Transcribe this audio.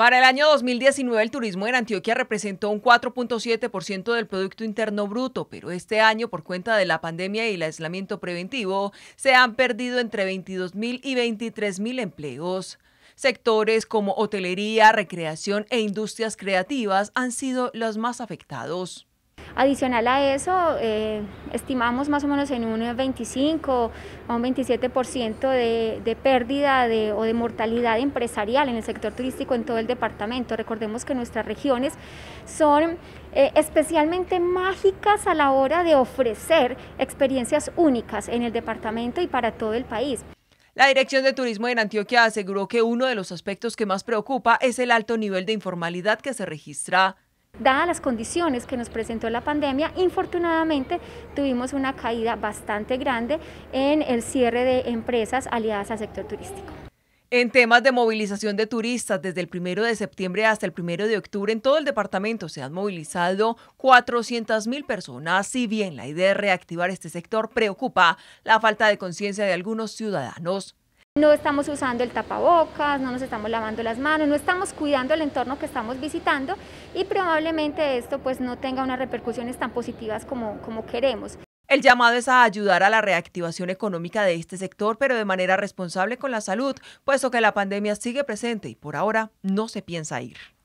Para el año 2019 el turismo en Antioquia representó un 4.7% del Producto Interno Bruto, pero este año por cuenta de la pandemia y el aislamiento preventivo se han perdido entre 22.000 y 23.000 empleos. Sectores como hotelería, recreación e industrias creativas han sido los más afectados. Adicional a eso, eh, estimamos más o menos en un 25 a un 27% de, de pérdida o de mortalidad empresarial en el sector turístico en todo el departamento. Recordemos que nuestras regiones son eh, especialmente mágicas a la hora de ofrecer experiencias únicas en el departamento y para todo el país. La Dirección de Turismo en Antioquia aseguró que uno de los aspectos que más preocupa es el alto nivel de informalidad que se registra dadas las condiciones que nos presentó la pandemia, infortunadamente tuvimos una caída bastante grande en el cierre de empresas aliadas al sector turístico. En temas de movilización de turistas, desde el primero de septiembre hasta el primero de octubre, en todo el departamento se han movilizado 400.000 mil personas. Si bien la idea de reactivar este sector preocupa, la falta de conciencia de algunos ciudadanos no estamos usando el tapabocas, no nos estamos lavando las manos, no estamos cuidando el entorno que estamos visitando y probablemente esto pues no tenga unas repercusiones tan positivas como, como queremos. El llamado es a ayudar a la reactivación económica de este sector, pero de manera responsable con la salud, puesto que la pandemia sigue presente y por ahora no se piensa ir.